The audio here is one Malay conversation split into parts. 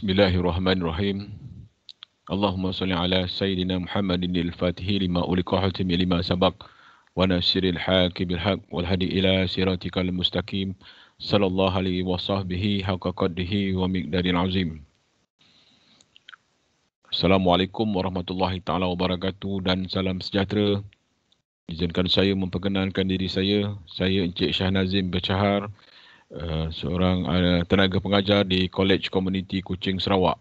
Bismillahirrahmanirrahim. Allahumma salli ala sayyidina Muhammadin al-Fatihi lima uliqa hatim ya lima sabak wa nasiril haki bil haq wal hadi ila siratikal mustaqim sallallahu alaihi wa sahbihi haqqa qaddihi wa miqdaril azim. Assalamualaikum warahmatullahi taala wabarakatuh dan salam sejahtera. Izinkan saya memperkenalkan diri saya, saya Encik Syah Nazim Bercahar Eh, seorang uh, tenaga pengajar di College Community Kuching Sarawak.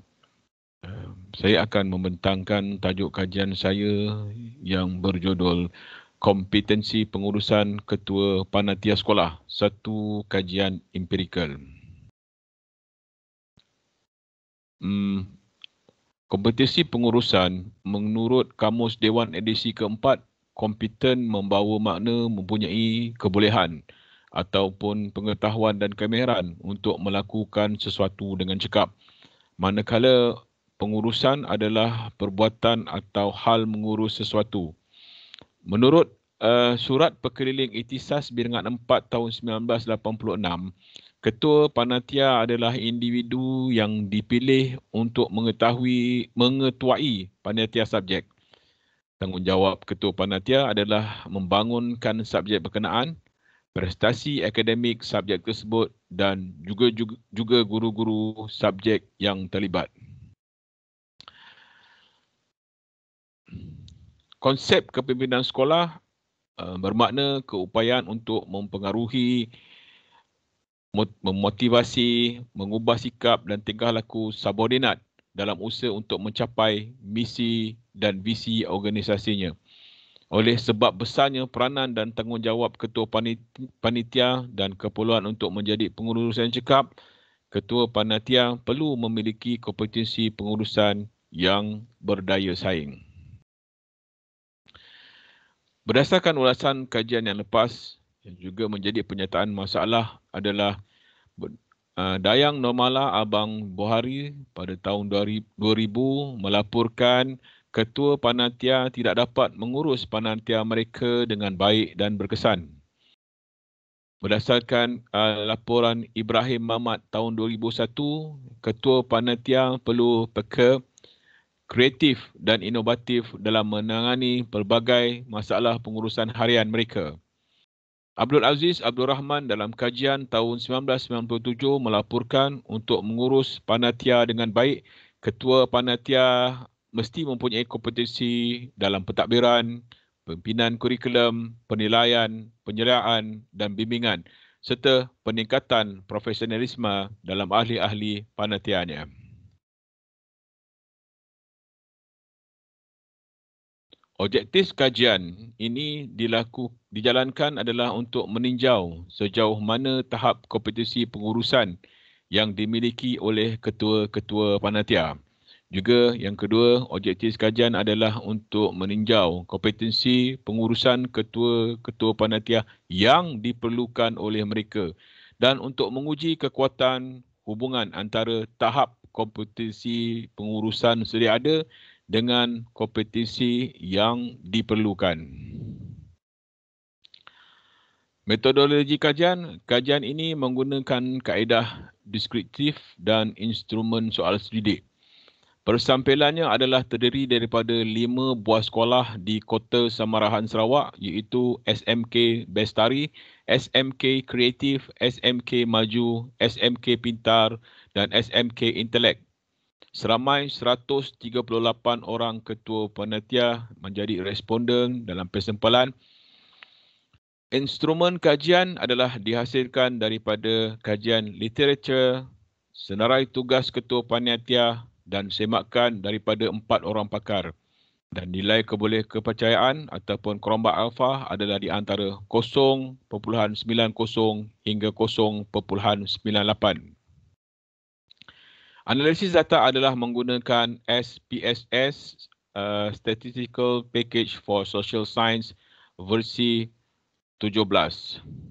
Uh, saya akan membentangkan tajuk kajian saya yang berjudul Kompetensi Pengurusan Ketua Panitia Sekolah, Satu Kajian Empirikal. Hmm, kompetensi pengurusan menurut Kamus Dewan Edisi keempat, kompeten membawa makna mempunyai kebolehan ataupun pengetahuan dan kemahiran untuk melakukan sesuatu dengan cekap. Manakala pengurusan adalah perbuatan atau hal mengurus sesuatu. Menurut uh, surat pekeliling Itisas Birngat 4 tahun 1986, ketua Panitia adalah individu yang dipilih untuk mengetahui mengetuai Panitia subjek. Tanggungjawab ketua Panitia adalah membangunkan subjek berkenaan prestasi akademik subjek tersebut dan juga juga, guru-guru subjek yang terlibat. Konsep kepimpinan sekolah eh, bermakna keupayaan untuk mempengaruhi memotivasi, mengubah sikap dan tingkah laku subordinat dalam usaha untuk mencapai misi dan visi organisasinya oleh sebab besarnya peranan dan tanggungjawab ketua panitia dan keperluan untuk menjadi pengurus yang cekap ketua panitia perlu memiliki kompetensi pengurusan yang berdaya saing berdasarkan ulasan kajian yang lepas yang juga menjadi penyataan masalah adalah Dayang Normala Abang Bohari pada tahun 2000 melaporkan ketua panitia tidak dapat mengurus panitia mereka dengan baik dan berkesan. Berdasarkan uh, laporan Ibrahim Mamat tahun 2001, ketua panitia perlu peka kreatif dan inovatif dalam menangani pelbagai masalah pengurusan harian mereka. Abdul Aziz Abdul Rahman dalam kajian tahun 1997 melaporkan untuk mengurus panitia dengan baik, ketua panitia mesti mempunyai kompetensi dalam pentadbiran, pimpinan kurikulum, penilaian, penyeliaan dan bimbingan serta peningkatan profesionalisme dalam ahli-ahli panitianya. Objektif kajian ini dilaku, dijalankan adalah untuk meninjau sejauh mana tahap kompetensi pengurusan yang dimiliki oleh ketua-ketua panitia. -ketua juga yang kedua, objektif kajian adalah untuk meninjau kompetensi pengurusan ketua-ketua panitia yang diperlukan oleh mereka dan untuk menguji kekuatan hubungan antara tahap kompetensi pengurusan sedia ada dengan kompetensi yang diperlukan. Metodologi kajian, kajian ini menggunakan kaedah deskriptif dan instrumen soal sedidik. Persampilannya adalah terdiri daripada lima buah sekolah di Kota Samarahan Sarawak iaitu SMK Bestari, SMK Kreatif, SMK Maju, SMK Pintar dan SMK Intellect. Seramai 138 orang ketua penatia menjadi responden dalam persempalan. Instrumen kajian adalah dihasilkan daripada kajian literatur senarai tugas ketua panitia dan semakan daripada empat orang pakar dan nilai keboleh kepercayaan ataupun kerombak alfa adalah di antara 0.90 hingga 0.98. Analisis data adalah menggunakan SPSS uh, Statistical Package for Social Science versi 17.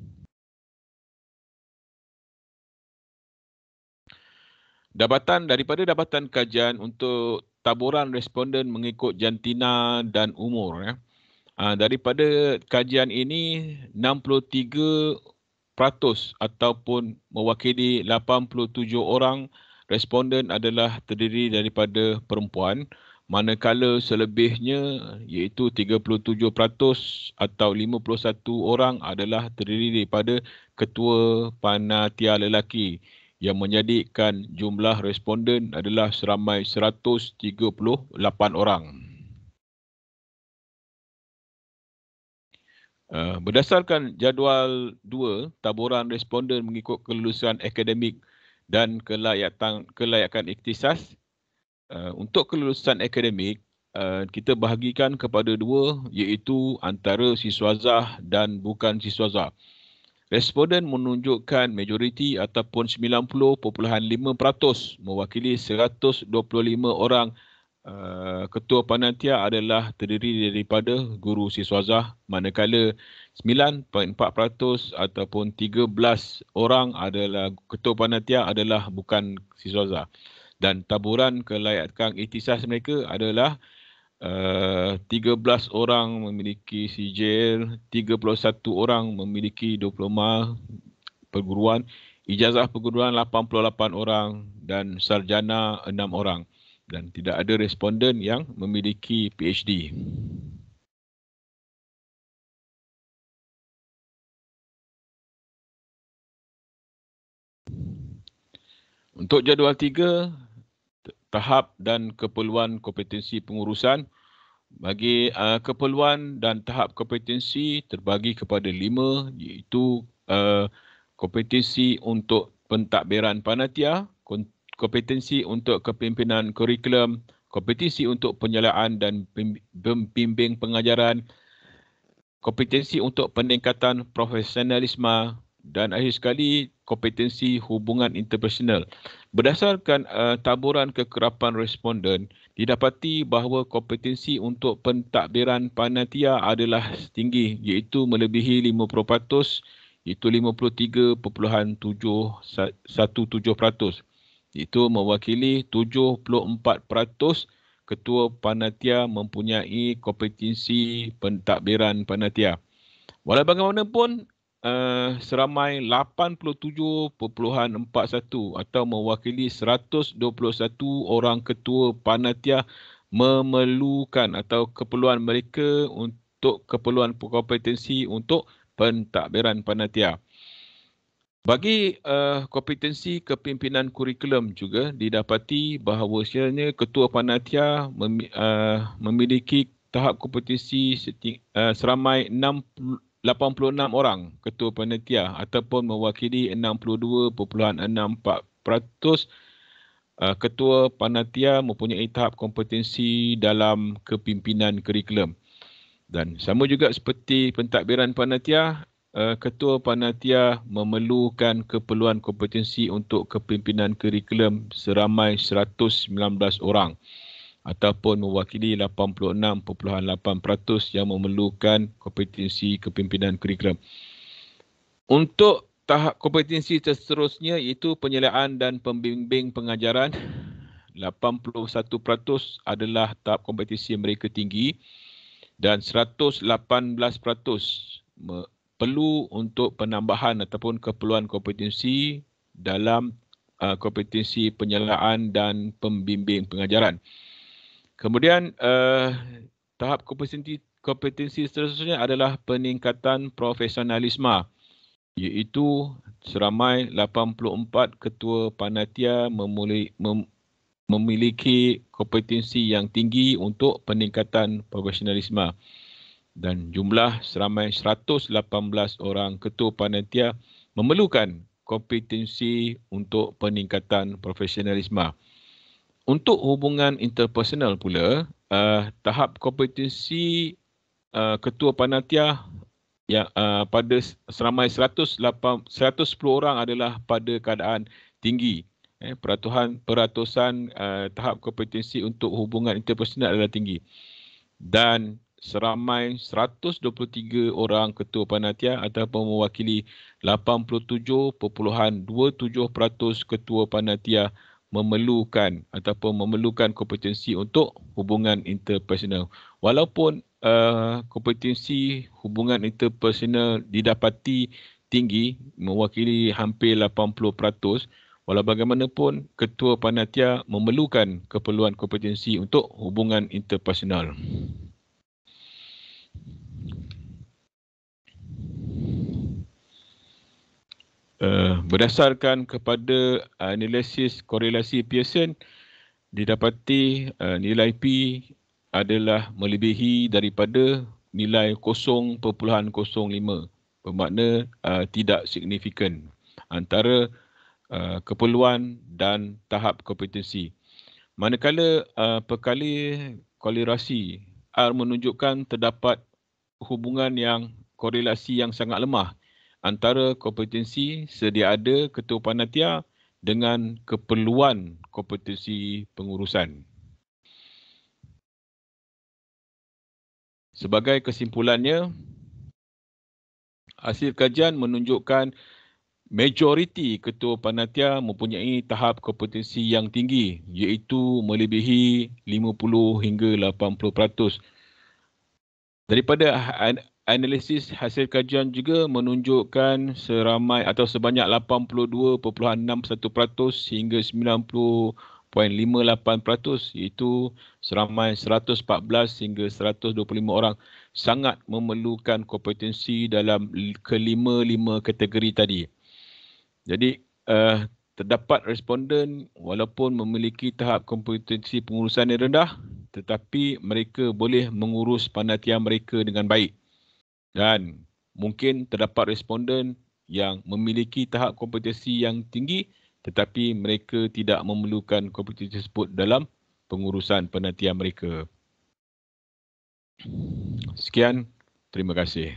Dapatan daripada dapatan kajian untuk taburan responden mengikut jantina dan umur ya. Ah, daripada kajian ini 63% ataupun mewakili 87 orang responden adalah terdiri daripada perempuan manakala selebihnya iaitu 37% atau 51 orang adalah terdiri daripada ketua panitia lelaki yang menjadikan jumlah responden adalah seramai 138 orang. Eh, berdasarkan jadual dua taburan responden mengikut kelulusan akademik dan kelayakan, kelayakan ikhtisas eh, Untuk kelulusan akademik, eh, kita bahagikan kepada dua iaitu antara siswazah dan bukan siswazah. Responden menunjukkan majoriti ataupun 90.5% mewakili 125 orang uh, ketua panitia adalah terdiri daripada guru siswazah manakala 9.4% ataupun 13 orang adalah ketua panitia adalah bukan siswazah dan taburan kelayakan iktisas mereka adalah Uh, eh, 13 orang memiliki sijil, 31 orang memiliki diploma perguruan, ijazah perguruan 88 orang dan sarjana 6 orang dan tidak ada responden yang memiliki PhD. Untuk jadual tiga tahap dan keperluan kompetensi pengurusan. Bagi uh, keperluan dan tahap kompetensi terbagi kepada lima iaitu uh, kompetensi untuk pentadbiran panitia, kompetensi untuk kepimpinan kurikulum, kompetensi untuk penyelaan dan pembimbing pengajaran, kompetensi untuk peningkatan profesionalisme, dan akhir sekali kompetensi hubungan interpersonal. Berdasarkan uh, taburan kekerapan responden, didapati bahawa kompetensi untuk pentadbiran panitia adalah tinggi iaitu melebihi 50% iaitu 53.717%. Itu mewakili 74% ketua panitia mempunyai kompetensi pentadbiran panitia. Walau bagaimanapun, Eh, seramai 87.41 atau mewakili 121 orang ketua panitia memerlukan atau keperluan mereka untuk keperluan kompetensi untuk pentadbiran panitia. Bagi uh, kompetensi kepimpinan kurikulum juga didapati bahawa sebenarnya ketua panitia mem, uh, eh, memiliki tahap kompetensi seti, uh, seramai 86 orang ketua panitia ataupun mewakili 62.64% uh, ketua panitia mempunyai tahap kompetensi dalam kepimpinan kurikulum. Dan sama juga seperti pentadbiran panitia, uh, ketua panitia memerlukan keperluan kompetensi untuk kepimpinan kurikulum seramai 119 orang ataupun mewakili 86.8% yang memerlukan kompetensi kepimpinan kurikulum. Untuk tahap kompetensi seterusnya iaitu penyeliaan dan pembimbing pengajaran 81% adalah tahap kompetensi mereka tinggi dan 118% perlu untuk penambahan ataupun keperluan kompetensi dalam uh, kompetensi penyelaan dan pembimbing pengajaran. Kemudian uh, tahap kompetensi, kompetensi seterusnya adalah peningkatan profesionalisme iaitu seramai 84 ketua panitia memuli, mem, memiliki kompetensi yang tinggi untuk peningkatan profesionalisme dan jumlah seramai 118 orang ketua panitia memerlukan kompetensi untuk peningkatan profesionalisme untuk hubungan interpersonal pula, uh, tahap kompetensi uh, ketua panitia yang uh, pada seramai 108, 110 orang adalah pada keadaan tinggi. Eh, peratuhan, peratusan uh, tahap kompetensi untuk hubungan interpersonal adalah tinggi. Dan seramai 123 orang ketua panitia ataupun mewakili 87.27% ketua panitia memerlukan ataupun memerlukan kompetensi untuk hubungan interpersonal. Walaupun uh, kompetensi hubungan interpersonal didapati tinggi mewakili hampir 80%, peratus, walau bagaimanapun ketua panitia memerlukan keperluan kompetensi untuk hubungan interpersonal. berdasarkan kepada uh, analisis korelasi Pearson didapati uh, nilai P adalah melebihi daripada nilai 0.05 bermakna uh, tidak signifikan antara keperluan dan tahap kompetensi manakala perkali korelasi R menunjukkan terdapat hubungan yang korelasi yang sangat lemah antara kompetensi sedia ada Ketua panitia dengan keperluan kompetensi pengurusan. Sebagai kesimpulannya, hasil kajian menunjukkan majoriti Ketua panitia mempunyai tahap kompetensi yang tinggi iaitu melebihi 50 hingga 80%. Daripada ha-, analisis hasil kajian juga menunjukkan seramai atau sebanyak 82.61% hingga 90.58% iaitu seramai 114 hingga 125 orang sangat memerlukan kompetensi dalam kelima-lima kategori tadi. Jadi uh, terdapat responden walaupun memiliki tahap kompetensi pengurusan yang rendah tetapi mereka boleh mengurus panitia mereka dengan baik dan mungkin terdapat responden yang memiliki tahap kompetensi yang tinggi tetapi mereka tidak memerlukan kompetensi tersebut dalam pengurusan penatian mereka. Sekian, terima kasih.